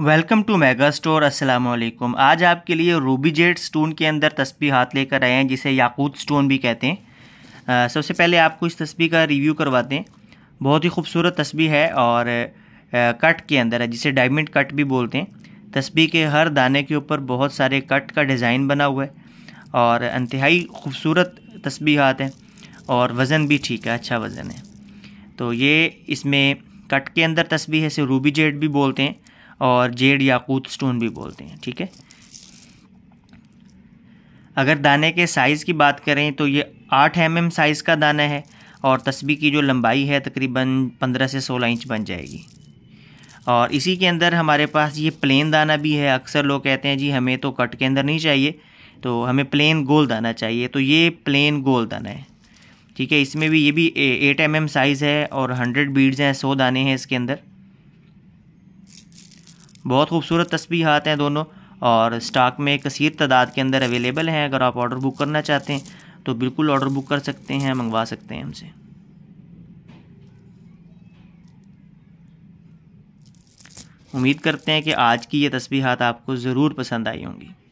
welcome to mega store अस्सलाम वालेकुम आज आपके लिए रूबी जेड स्टोन के अंदर तस्बी हाथ लेकर आए हैं जिसे याकूत स्टोन भी कहते हैं सबसे पहले आपको इस तस्बी का रिव्यू करवाते हैं बहुत ही खूबसूरत तस्बी है और आ, कट के अंदर है जिसे डायमंड कट भी बोलते हैं तस्बी के हर दाने के ऊपर बहुत सारे कट का डिज़ाइन बना हुआ है और इंतहाई खूबसूरत तस्बी हाथ है और वज़न भी ठीक है अच्छा वज़न है तो ये इसमें कट के अंदर तस्बी है इसे रूबी जेड भी बोलते हैं और जेड याकूत स्टोन भी बोलते हैं ठीक है अगर दाने के साइज़ की बात करें तो ये आठ एम mm साइज़ का दाना है और तस्बी की जो लंबाई है तकरीबन पंद्रह से सोलह इंच बन जाएगी और इसी के अंदर हमारे पास ये प्लेन दाना भी है अक्सर लोग कहते हैं जी हमें तो कट के अंदर नहीं चाहिए तो हमें प्लेन गोल दाना चाहिए तो ये प्लेन गोल दाना है ठीक है इसमें भी ये भी एट एम एम साइज़ है और हंड्रेड बीड्स हैं सौ दाने हैं इसके अंदर बहुत खूबसूरत तस्बीहात हैं दोनों और स्टॉक में कसर तादाद के अंदर अवेलेबल हैं अगर आप ऑर्डर बुक करना चाहते हैं तो बिल्कुल ऑर्डर बुक कर सकते हैं मंगवा सकते हैं हमसे उम्मीद करते हैं कि आज की ये तस्बीहात आपको ज़रूर पसंद आई होंगी